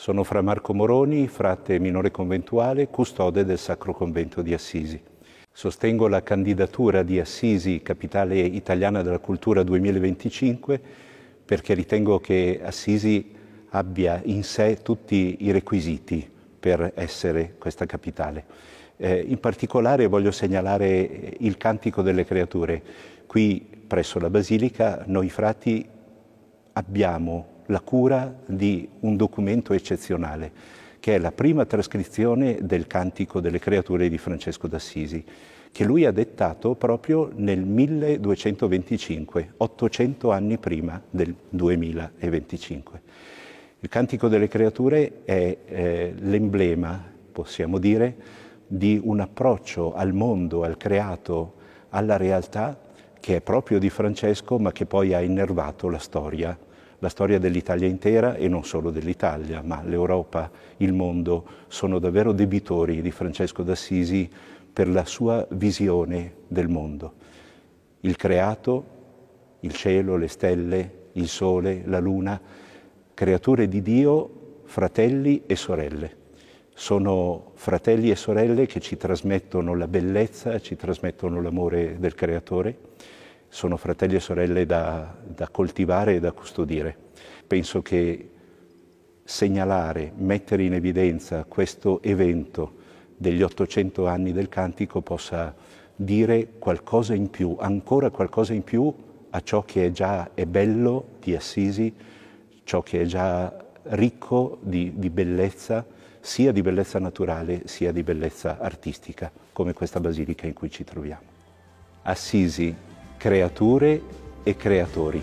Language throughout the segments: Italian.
Sono fra Marco Moroni, frate minore conventuale, custode del Sacro Convento di Assisi. Sostengo la candidatura di Assisi, capitale italiana della cultura 2025, perché ritengo che Assisi abbia in sé tutti i requisiti per essere questa capitale. Eh, in particolare voglio segnalare il Cantico delle Creature. Qui presso la Basilica noi frati abbiamo la cura di un documento eccezionale, che è la prima trascrizione del Cantico delle creature di Francesco d'Assisi, che lui ha dettato proprio nel 1225, 800 anni prima del 2025. Il Cantico delle creature è eh, l'emblema, possiamo dire, di un approccio al mondo, al creato, alla realtà che è proprio di Francesco ma che poi ha innervato la storia la storia dell'Italia intera e non solo dell'Italia, ma l'Europa, il mondo sono davvero debitori di Francesco d'Assisi per la sua visione del mondo. Il creato, il cielo, le stelle, il sole, la luna, creature di Dio, fratelli e sorelle. Sono fratelli e sorelle che ci trasmettono la bellezza, ci trasmettono l'amore del creatore sono fratelli e sorelle da, da coltivare e da custodire. Penso che segnalare, mettere in evidenza questo evento degli 800 anni del Cantico possa dire qualcosa in più, ancora qualcosa in più a ciò che è già è bello di Assisi, ciò che è già ricco di, di bellezza, sia di bellezza naturale sia di bellezza artistica, come questa basilica in cui ci troviamo. Assisi creature e creatori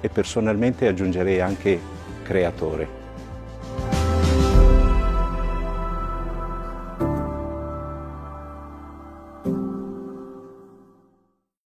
e personalmente aggiungerei anche creatore.